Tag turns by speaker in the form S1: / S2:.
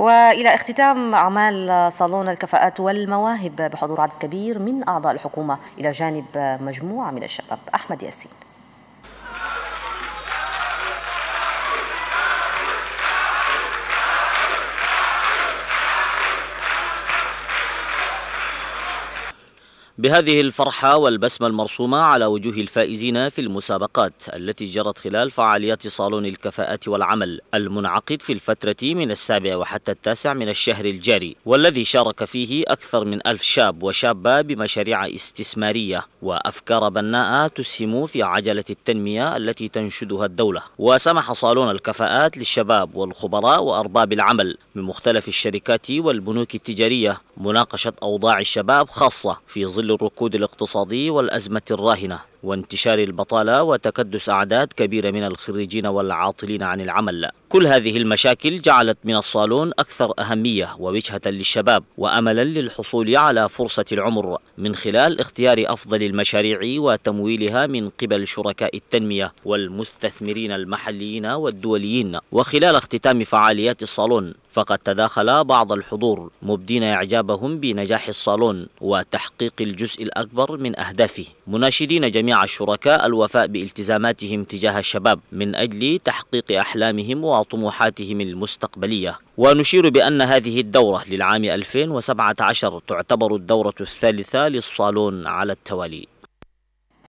S1: وإلى اختتام أعمال صالون الكفاءات والمواهب بحضور عدد كبير من أعضاء الحكومة إلى جانب مجموعة من الشباب أحمد ياسين
S2: بهذه الفرحة والبسمة المرسومة على وجوه الفائزين في المسابقات التي جرت خلال فعاليات صالون الكفاءات والعمل المنعقد في الفترة من السابع وحتى التاسع من الشهر الجاري والذي شارك فيه أكثر من ألف شاب وشابة بمشاريع استثمارية وأفكار بناءة تسهم في عجلة التنمية التي تنشدها الدولة وسمح صالون الكفاءات للشباب والخبراء وأرباب العمل من مختلف الشركات والبنوك التجارية مناقشة أوضاع الشباب خاصة في ظل للركود الاقتصادي والأزمة الراهنة وانتشار البطالة وتكدس أعداد كبيرة من الخريجين والعاطلين عن العمل كل هذه المشاكل جعلت من الصالون أكثر أهمية ووجهة للشباب وأملا للحصول على فرصة العمر من خلال اختيار أفضل المشاريع وتمويلها من قبل شركاء التنمية والمستثمرين المحليين والدوليين وخلال اختتام فعاليات الصالون فقد تداخل بعض الحضور مبدين إعجابهم بنجاح الصالون وتحقيق الجزء الأكبر من أهدافه مناشدين جميع جميع الشركاء الوفاء بالتزاماتهم تجاه الشباب من أجل تحقيق أحلامهم وطموحاتهم المستقبلية ونشير بأن هذه الدورة للعام 2017 تعتبر الدورة الثالثة للصالون على التوالي